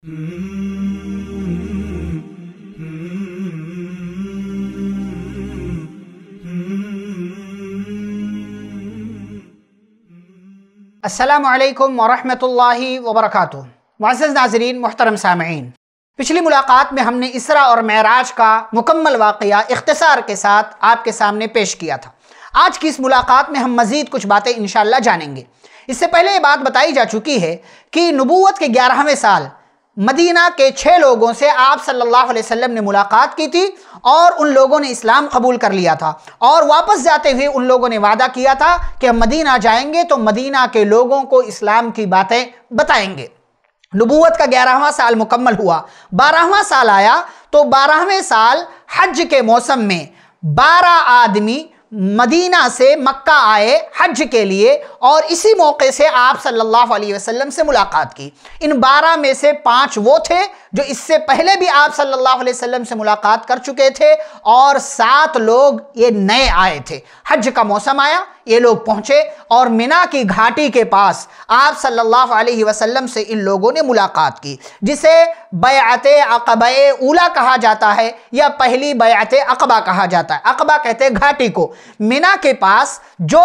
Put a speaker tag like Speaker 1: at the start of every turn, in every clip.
Speaker 1: असलम वरहि वबरक मज़ नाजरीन मोहतरम सामीन पिछली मुलाकात में हमने इसरा और महराज का मुकम्मल वाक़ इख्तसार के साथ आपके सामने पेश किया था आज की इस मुलाकात में हम मज़ीद कुछ बातें इनशाला जानेंगे इससे पहले ये बात बताई जा चुकी है कि नबूत के ग्यारहवें साल मदीना के छः लोगों से आप सल्लल्लाहु अलैहि वसल्लम ने मुलाकात की थी और उन लोगों ने इस्लाम कबूल कर लिया था और वापस जाते हुए उन लोगों ने वादा किया था कि हम मदीना जाएंगे तो मदीना के लोगों को इस्लाम की बातें बताएंगे नबूवत का ग्यारहवां साल मुकम्मल हुआ बारहवां साल आया तो बारहवें साल हज के मौसम में बारह आदमी मदीना से मक्का आए हज के लिए और इसी मौके से आप सल्लल्लाहु अलैहि वसल्लम से मुलाकात की इन बारह में से पांच वो थे जो इससे पहले भी आप सल्लल्लाहु अलैहि वसल्लम से मुलाकात कर चुके थे और सात लोग ये नए आए थे हज का मौसम आया ये लोग पहुंचे और मिना की घाटी के पास आप सल्लल्लाहु अलैहि वसल्लम से इन लोगों ने मुलाकात की जिसे बयात अकब उला कहा जाता है या पहली बैत अकबा कहा जाता है अकबा कहते हैं घाटी को मिना के पास जो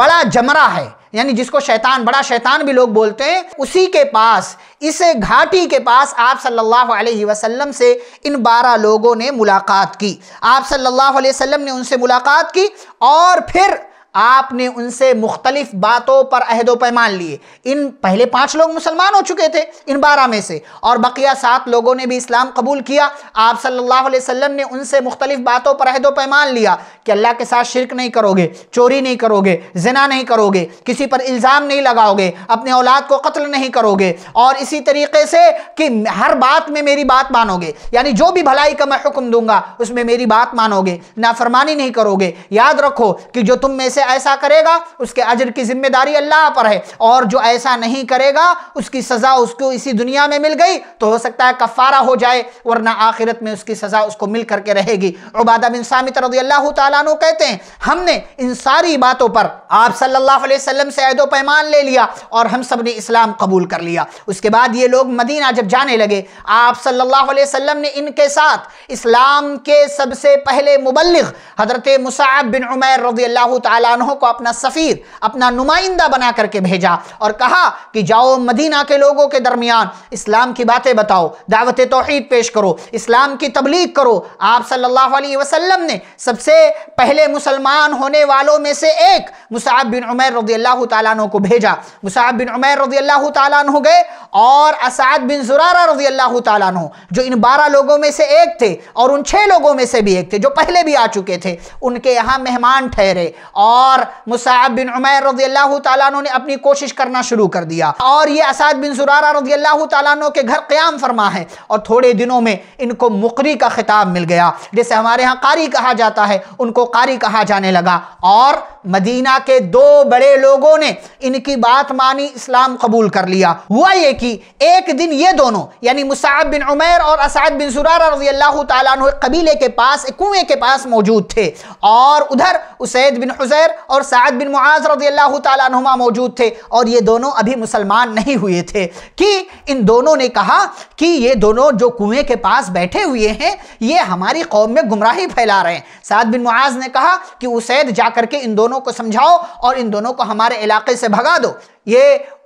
Speaker 1: बड़ा जमरा है यानी जिसको शैतान बड़ा शैतान भी लोग बोलते हैं उसी के पास इस घाटी के पास आप सल्लल्लाहु अलैहि वसल्लम से इन बारह लोगों ने मुलाकात की आप सल्लल्लाहु अलैहि वसल्लम ने उनसे मुलाकात की और फिर आपने उनसे मुख्तलिफ बातों पर अहदो पैमान लिए इन पहले पाँच लोग मुसलमान हो चुके थे इन बारह में से और बकिया सात लोगों ने भी इस्लाम कबूल किया आप सल्लल्लाहु अलैहि वसल्लम ने उनसे मुख्तलिफ बातों पर अहदो पैमान लिया कि अल्लाह के साथ शिरक नहीं करोगे चोरी नहीं करोगे जना नहीं करोगे किसी पर इल्ज़ाम नहीं लगाओगे अपने औलाद को कत्ल नहीं करोगे और इसी तरीके से कि हर बात में मेरी बात मानोगे यानी जो भी भलाई का मैं हुक्म दूंगा उसमें मेरी बात मानोगे नाफरमानी नहीं करोगे याद रखो कि जो तुम में से ऐसा करेगा उसके अजर की जिम्मेदारी अल्लाह पर है और जो ऐसा नहीं करेगा उसकी सज़ा उसको इसी दुनिया में मिल गई तो हो सकता है कफ़ारा हो जाए वरना आखिरत में उसकी सज़ा उसको मिल करके रहेगी उबादा बिन सामित रजी अल्लाह तु कहते हैं हमने इन सारी बातों पर आप सल्लल्लाहु अलैहि वसल्लम से ऐदो पैमान ले लिया और हम सब ने इस्लाम कबूल कर लिया उसके बाद ये लोग मदीना जब जाने लगे आप सल्लल्लाहु अलैहि वसल्लम ने इनके साथ इस्लाम के सबसे पहले मुबलग हजरत मुसाब बिन उमैर रजी अल्लाह कानों को अपना सफ़ीर अपना नुमाइंदा बना करके भेजा और कहा कि जाओ मदीना के लोगों के दरमियान इस्लाम की बातें बताओ दावत तोहद पेश करो इस्लाम की तबलीग करो आप सल्लल्लाहु अलैहि वसल्लम ने सबसे पहले मुसलमान होने वालों में से एक मुसाब बिन उमर रजी अल्लाह तु को भेजा मुसाब बिन उमर रजी अल्लाह तु गए और असाद बिन जुरारा रजी अल्लाह तु जो इन बारह लोगों में से एक थे और उन छह लोगों में से भी एक थे जो पहले भी आ चुके थे उनके यहां मेहमान ठहरे और और मुसाब बिन उमैर रजी अल्लाह तु ने अपनी कोशिश करना शुरू कर दिया और ये असाद बिन सुरारा रजी अल्लाह तु के घर क़्याम फरमा है और थोड़े दिनों में इनको मुकरी का खिताब मिल गया जैसे हमारे यहाँ कारी कहा जाता है उनको कारी कहा जाने लगा और मदीना के दो बड़े लोगों ने इनकी बात मानी इस्लाम कबूल कर लिया हुआ ये कि एक दिन ये दोनों यानी मुसाब बिन उमैर और असाद बिन सुरारा रजी अल्लाह तबीले के पास कुएं के पास मौजूद थे और उधर उसैद बिन हुसैन जुबैर और साद बिन मुआज रजी अल्लाह तुमा मौजूद थे और ये दोनों अभी मुसलमान नहीं हुए थे कि इन दोनों ने कहा कि ये दोनों जो कुएं के पास बैठे हुए हैं ये हमारी कौम में गुमराही फैला रहे हैं साद बिन मुआज ने कहा कि उसैद जा करके इन दोनों को समझाओ और इन दोनों को हमारे इलाके से भगा दो ये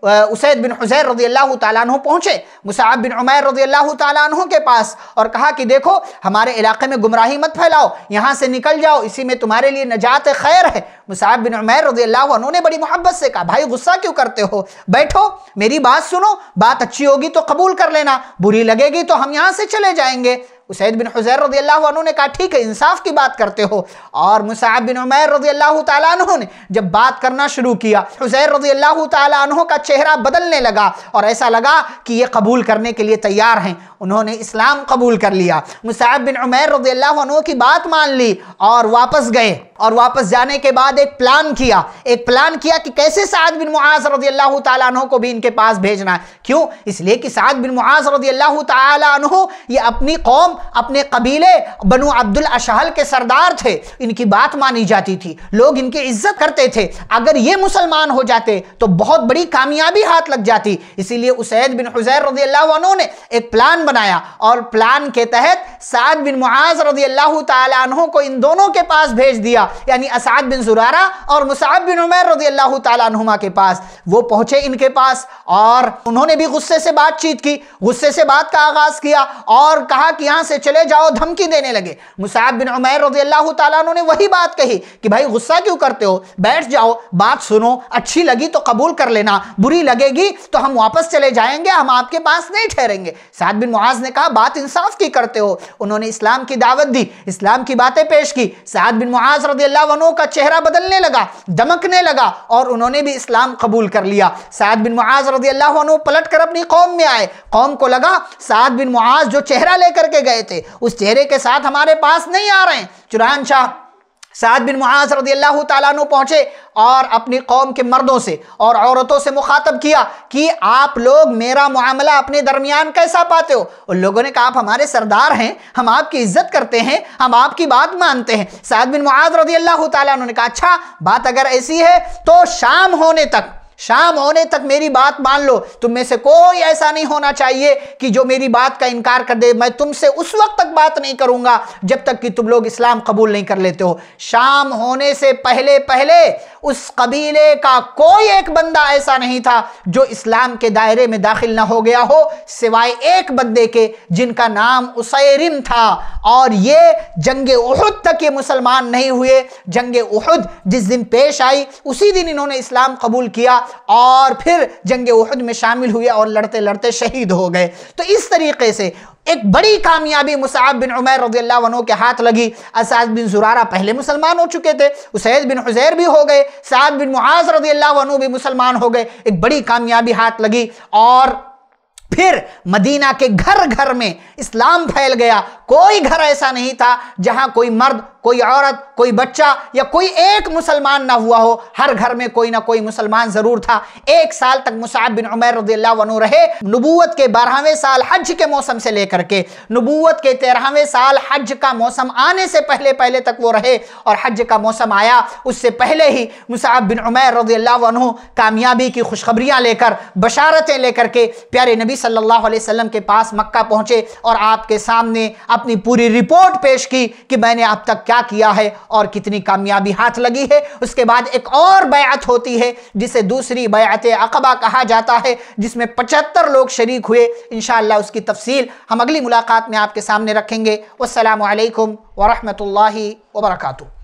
Speaker 1: उसैद बिन हुज़ैर रजी अल्लाह तु पहुँचे मुसाब बिन उमैर रजी अल्लाह तु के पास और कहा कि देखो हमारे इलाके में गुमराही मत फैलाओ यहाँ से निकल जाओ इसी में तुम्हारे लिए नजात खैर है मुसाब बिन उमैर रजी अल्लाह ने बड़ी मोहब्बत से कहा भाई गुस्सा क्यों करते हो बैठो मेरी बात सुनो बात अच्छी होगी तो कबूल कर लेना बुरी लगेगी तो हम यहाँ से चले जाएंगे उसैद बिन हुजैर रजी अल्लाह ने कहा ठीक है इंसाफ की बात करते हो और मुसाब बिन उमैर रजी अल्लाह तु ने जब बात करना शुरू किया हुजैर रजी अल्लाह तु का चेहरा बदलने लगा और ऐसा लगा कि ये कबूल करने के लिए तैयार हैं उन्होंने इस्लाम कबूल कर लिया मुसाब बिन उमैर रजी अल्लाह की बात मान ली और वापस गए और वापस जाने के बाद एक प्लान किया एक प्लान किया कि कैसे साद बिन मुआज रजी अल्लाह तु को भी इनके पास भेजना है क्यों इसलिए कि साद बिन मुआज रजी अल्लाह तु ये अपनी कौम अपने कबीले बनु अब्दुल अशहल के सरदार थे इनकी बात मानी जाती थी लोग इनकी इज्जत करते थे अगर ये मुसलमान हो जाते तो बहुत बड़ी कामयाबी हाथ लग जाती इसीलिए उसैद बिन हुजैर रजी अल्लाह ने एक प्लान बनाया और प्लान के तहत साद बिन मुआज रजी अल्लाह तहों को इन दोनों के पास भेज दिया यानी असाद बिन जुरारा और मुसाब बिन उमैर रजी अल्लाह तुमा के पास वो पहुंचे इनके पास और उन्होंने भी गुस्से से बातचीत की गुस्से से बात का आगाज किया और कहा कि यहां से चले जाओ धमकी देने लगे मुसाब बिन उमैर रजी अल्लाह तु ने वही बात कही कि भाई गुस्सा क्यों करते हो बैठ जाओ बात सुनो अच्छी लगी तो कबूल कर लेना बुरी लगेगी तो हम वापस चले जाएंगे हम आपके पास नहीं ठहरेंगे साद बिन मुआज ने कहा बात इंसाफ की करते हो उन्होंने इस्लाम की दावत दी इस्लाम की बातें पेश की साद बिन मुआज रजी अल्लाह का चेहरा बदलने लगा दमकने लगा और उन्होंने भी इस्लाम कबूल कर लिया साद बिन मुआज रजी अल्लाह पलट कर अपनी कौम में आए कौम को लगा साद बिन मुआज जो चेहरा लेकर के गए रहे थे उस चेहरे के साथ हमारे पास नहीं आ रहे हैं चुरान शाह साद बिन मुआज रदी अल्लाह तु पहुँचे और अपनी कौम के मर्दों से और औरतों से मुखातब किया कि आप लोग मेरा मामला अपने दरमियान कैसा पाते हो उन लोगों ने कहा आप हमारे सरदार हैं हम आपकी इज्जत करते हैं हम आपकी बात मानते हैं साद बिन मुआज रदी अल्लाह तु ने कहा अच्छा बात अगर ऐसी है तो शाम होने तक शाम होने तक मेरी बात मान लो तुम में से कोई ऐसा नहीं होना चाहिए कि जो मेरी बात का इनकार कर दे मैं तुमसे उस वक्त तक बात नहीं करूंगा जब तक कि तुम लोग इस्लाम कबूल नहीं कर लेते हो शाम होने से पहले पहले उस कबीले का कोई एक बंदा ऐसा नहीं था जो इस्लाम के दायरे में दाखिल ना हो गया हो सिवाय एक बंदे के जिनका नाम उसैरिम था और ये जंग उहद तक ये मुसलमान नहीं हुए जंग उहद जिस दिन पेश आई उसी दिन इन्होंने इस्लाम कबूल किया और फिर जंग उहद में शामिल हुए और लड़ते लड़ते शहीद हो गए तो इस तरीके से एक बड़ी कामयाबी मुसाब बिन उमर रजील्ला के हाथ लगी असाद बिन जुरारा पहले मुसलमान हो चुके थे उसैद बिन हुजैर भी हो गए साद बिन मुआज रजील्ला भी मुसलमान हो गए एक बड़ी कामयाबी हाथ लगी और फिर मदीना के घर घर में इस्लाम फैल गया कोई घर ऐसा नहीं था जहां कोई मर्द कोई औरत कोई बच्चा या कोई एक मुसलमान ना हुआ हो हर घर में कोई ना कोई मुसलमान जरूर था एक साल तक मुसाब बिन उमर रदू रहे नबूत के बारहवें साल हज के मौसम से लेकर के नबूत के तेरहवें साल हज का मौसम आने से पहले पहले तक वो रहे और हज का मौसम आया उससे पहले ही मुसाब बिन उमर रदू कामयाबी की खुशखबरियाँ लेकर बशारतें लेकर के प्यारे नबी सल्लल्लाहु अलैहि वसल्लम के पास मक्का पहुँचे और आपके सामने अपनी पूरी रिपोर्ट पेश की कि मैंने अब तक क्या किया है और कितनी कामयाबी हाथ लगी है उसके बाद एक और बयात होती है जिसे दूसरी बयात अकबा कहा जाता है जिसमें पचहत्तर लोग शरीक हुए इन उसकी तफसील हम अगली मुलाकात में आपके सामने रखेंगे वालकम वरहमल वर्का